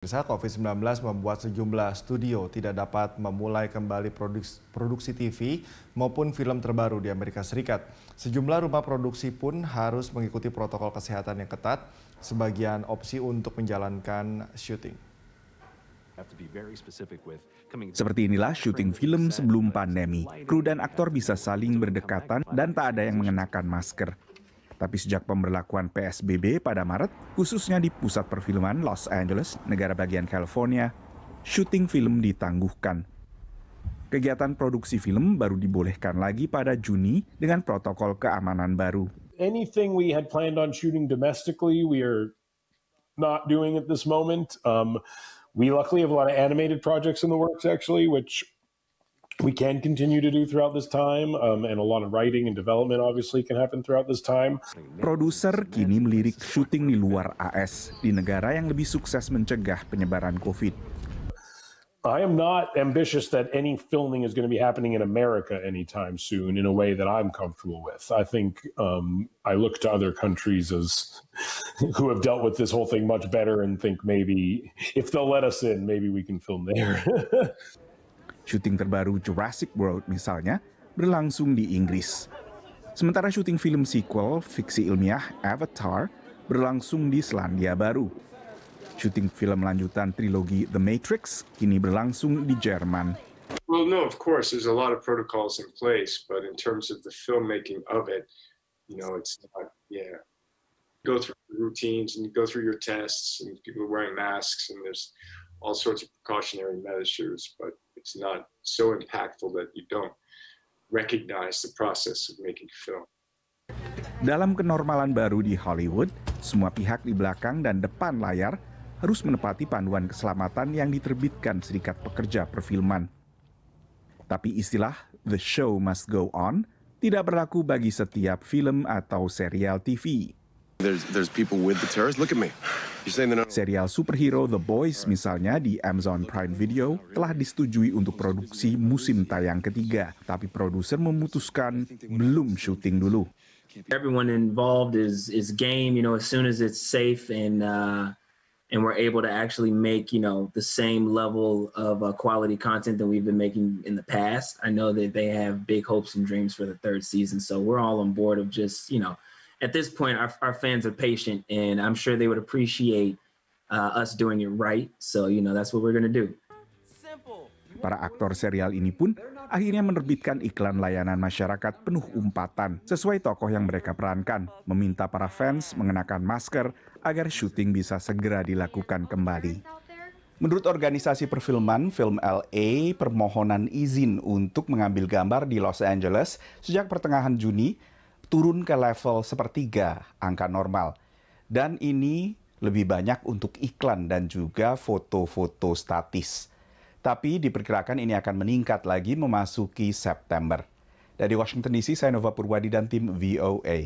Pemirsa COVID-19 membuat sejumlah studio tidak dapat memulai kembali produksi, produksi TV maupun film terbaru di Amerika Serikat. Sejumlah rumah produksi pun harus mengikuti protokol kesehatan yang ketat sebagian opsi untuk menjalankan syuting. Seperti inilah syuting film sebelum pandemi. Kru dan aktor bisa saling berdekatan dan tak ada yang mengenakan masker. Tapi sejak pemberlakuan PSBB pada Maret, khususnya di pusat perfilman Los Angeles, negara bagian California, syuting film ditangguhkan. Kegiatan produksi film baru dibolehkan lagi pada Juni dengan protokol keamanan baru. Anything we had planned on shooting domestically, we are not doing at this moment. Um, we luckily have a lot of animated projects in the works actually, which we can continue to do throughout this time, um, and a lot of writing and development obviously can happen throughout this time. Produser kini melirik syuting di luar AS di negara yang lebih sukses mencegah penyebaran COVID. I am not ambitious that any filming is going to be happening in America anytime soon in a way that I'm comfortable with. I think um, I look to other countries as who have dealt with this whole thing much better and think maybe if they'll let us in, maybe we can film there. Syuting terbaru Jurassic World misalnya berlangsung di Inggris. Sementara syuting film sequel fiksi ilmiah Avatar berlangsung di Selandia Baru. Syuting film lanjutan trilogi The Matrix kini berlangsung di Jerman. Well, no, of course, there's a lot of protocols in place, but in terms of the filmmaking of it, you know, it's not, yeah. You go through routines and you go through your tests, and people are wearing masks, and there's all sorts of precautionary measures, but it's not so impactful that you don't recognize the process of making film. Dalam kenormalan baru di Hollywood, semua pihak di belakang dan depan layar harus menepati panduan keselamatan yang diterbitkan Serikat Pekerja Perfilman. Tapi istilah "the show must go on" tidak berlaku bagi setiap film atau serial TV. There's, there's people with the terrorists. Look at me. You're saying not... Serial superhero The Boys misalnya di Amazon Prime Video telah disetujui untuk produksi musim tayang ketiga, tapi produser memutuskan belum syuting dulu. Everyone involved is is game, you know, as soon as it's safe and uh, and we're able to actually make, you know, the same level of uh, quality content that we've been making in the past. I know that they have big hopes and dreams for the third season, so we're all on board of just, you know, at this point, our, our fans are patient, and I'm sure they would appreciate uh, us doing it right. So, you know, that's what we're to do. Para aktor serial ini pun akhirnya menerbitkan iklan layanan masyarakat penuh umpatan sesuai tokoh yang mereka perankan, meminta para fans mengenakan masker agar syuting bisa segera dilakukan kembali. Menurut organisasi perfilman Film LA, permohonan izin untuk mengambil gambar di Los Angeles sejak pertengahan Juni turun ke level sepertiga angka normal. Dan ini lebih banyak untuk iklan dan juga foto-foto statis. Tapi diperkirakan ini akan meningkat lagi memasuki September. Dari Washington DC, saya Nova Purwadi dan tim VOA.